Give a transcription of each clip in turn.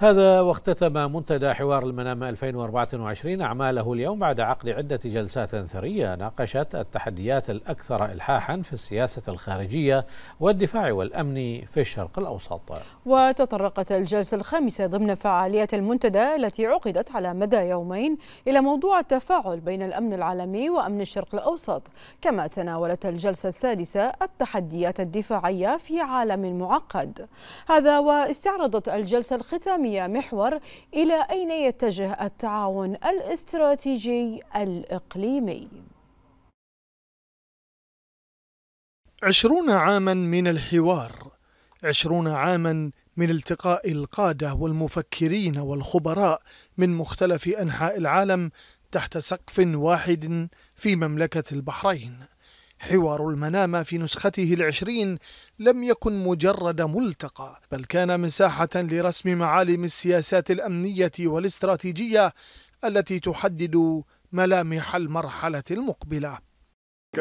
هذا واختتم منتدى حوار المنام 2024 أعماله اليوم بعد عقد عدة جلسات ثرية ناقشت التحديات الأكثر إلحاحا في السياسة الخارجية والدفاع والأمن في الشرق الأوسط وتطرقت الجلسة الخامسة ضمن فعاليات المنتدى التي عقدت على مدى يومين إلى موضوع التفاعل بين الأمن العالمي وأمن الشرق الأوسط كما تناولت الجلسة السادسة التحديات الدفاعية في عالم معقد هذا واستعرضت الجلسة الختامية العالمية محور إلى أين يتجه التعاون الاستراتيجي الإقليمي عشرون عاما من الحوار عشرون عاما من التقاء القادة والمفكرين والخبراء من مختلف أنحاء العالم تحت سقف واحد في مملكة البحرين حوار المنامة في نسخته العشرين لم يكن مجرد ملتقى بل كان مساحة لرسم معالم السياسات الأمنية والاستراتيجية التي تحدد ملامح المرحلة المقبلة Uh,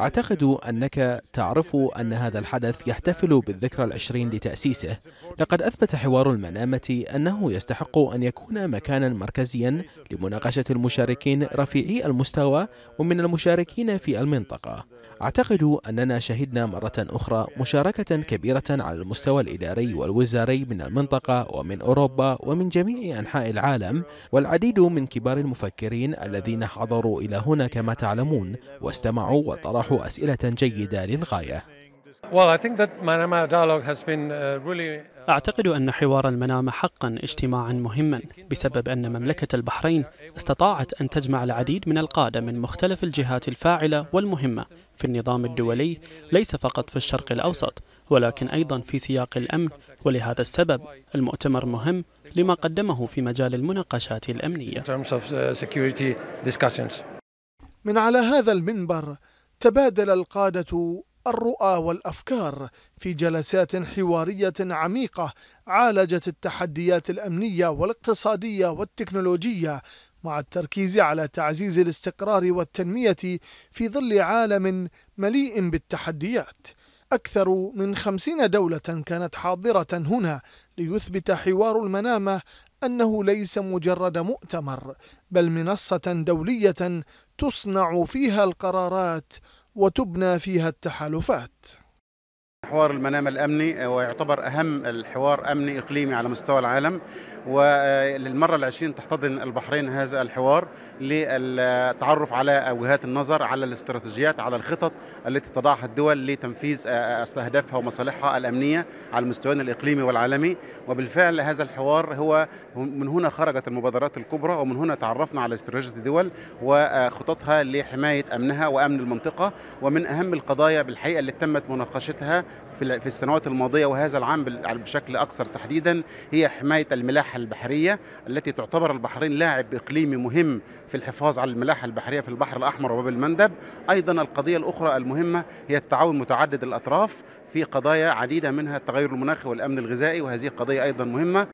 أعتقد أنك تعرف أن هذا الحدث يحتفل بالذكرى العشرين لتأسيسه لقد أثبت حوار المنامة أنه يستحق أن يكون مكانا مركزيا لمناقشة المشاركين رفيعي المستوى ومن المشاركين في المنطقة أعتقد أننا شهدنا مرة أخرى مشاركة كبيرة على المستوى الإداري والوزاري من المنطقة ومن أوروبا ومن جميع أنحاء العالم والعديد من كبار المفكرين الذين حضروا إلى هنا كما تعلمون واستمعوا وطرحوا أسئلة جيدة للغاية Uh, uh, أعتقد أن حوار المنامة حقا اجتماعا مهما بسبب أن مملكة البحرين استطاعت أن تجمع العديد من القادة من مختلف الجهات الفاعلة والمهمة في النظام الدولي ليس فقط في الشرق الأوسط ولكن أيضا في سياق الأمن ولهذا السبب المؤتمر مهم لما قدمه في مجال المناقشات الأمنية uh, من على هذا المنبر تبادل القادة الرؤى والافكار في جلسات حواريه عميقه عالجت التحديات الامنيه والاقتصاديه والتكنولوجيه مع التركيز على تعزيز الاستقرار والتنميه في ظل عالم مليء بالتحديات أكثر من خمسين دولة كانت حاضرة هنا ليثبت حوار المنامة أنه ليس مجرد مؤتمر بل منصة دولية تصنع فيها القرارات وتبنى فيها التحالفات حوار المنام الامني ويعتبر اهم الحوار امني اقليمي على مستوى العالم وللمرة العشرين تحتضن البحرين هذا الحوار للتعرف على وجهات النظر على الاستراتيجيات على الخطط التي تضعها الدول لتنفيذ أهدافها آه، آه، ومصالحها الأمنية على المستويين الإقليمي والعالمي وبالفعل هذا الحوار هو من هنا خرجت المبادرات الكبرى ومن هنا تعرفنا على استراتيجية الدول وخططها لحماية أمنها وأمن المنطقة ومن أهم القضايا بالحقيقة اللي تمت مناقشتها في السنوات الماضية وهذا العام بشكل أكثر تحديدا هي حماية الملاحة الملاحة البحرية التي تعتبر البحرين لاعب إقليمي مهم في الحفاظ على الملاحة البحرية في البحر الأحمر وباب المندب أيضا القضية الأخرى المهمة هي التعاون متعدد الأطراف في قضايا عديدة منها التغير المناخي والأمن الغذائي وهذه قضية أيضا مهمة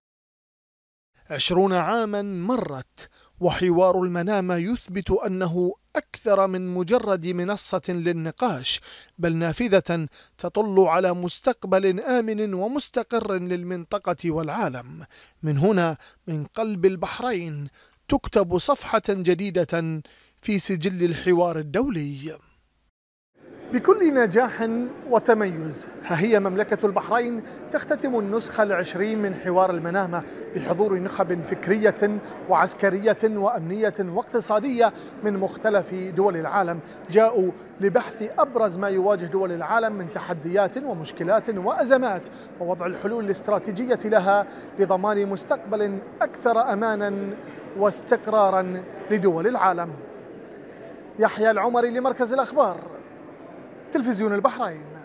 20 عاما مرت وحوار المنامة يثبت أنه اكثر من مجرد منصه للنقاش بل نافذه تطل على مستقبل امن ومستقر للمنطقه والعالم من هنا من قلب البحرين تكتب صفحه جديده في سجل الحوار الدولي بكل نجاح وتميز ها هي مملكة البحرين تختتم النسخة العشرين من حوار المنامة بحضور نخب فكرية وعسكرية وأمنية واقتصادية من مختلف دول العالم جاءوا لبحث أبرز ما يواجه دول العالم من تحديات ومشكلات وأزمات ووضع الحلول الاستراتيجية لها لضمان مستقبل أكثر أمانا واستقرارا لدول العالم يحيى العمري لمركز الأخبار تلفزيون البحرين